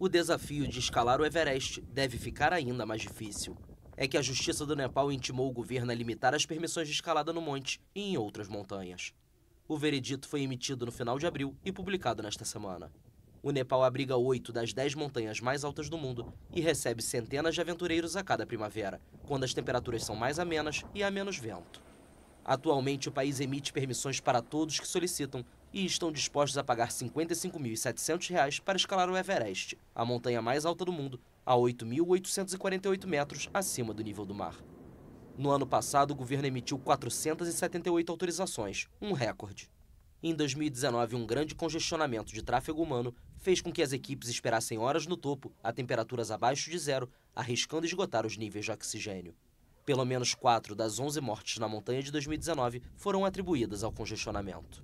o desafio de escalar o Everest deve ficar ainda mais difícil. É que a Justiça do Nepal intimou o governo a limitar as permissões de escalada no monte e em outras montanhas. O veredito foi emitido no final de abril e publicado nesta semana. O Nepal abriga oito das dez montanhas mais altas do mundo e recebe centenas de aventureiros a cada primavera, quando as temperaturas são mais amenas e há menos vento. Atualmente, o país emite permissões para todos que solicitam e estão dispostos a pagar R$ 55.700 para escalar o Everest, a montanha mais alta do mundo, a 8.848 metros acima do nível do mar. No ano passado, o governo emitiu 478 autorizações, um recorde. Em 2019, um grande congestionamento de tráfego humano fez com que as equipes esperassem horas no topo, a temperaturas abaixo de zero, arriscando esgotar os níveis de oxigênio. Pelo menos quatro das 11 mortes na montanha de 2019 foram atribuídas ao congestionamento.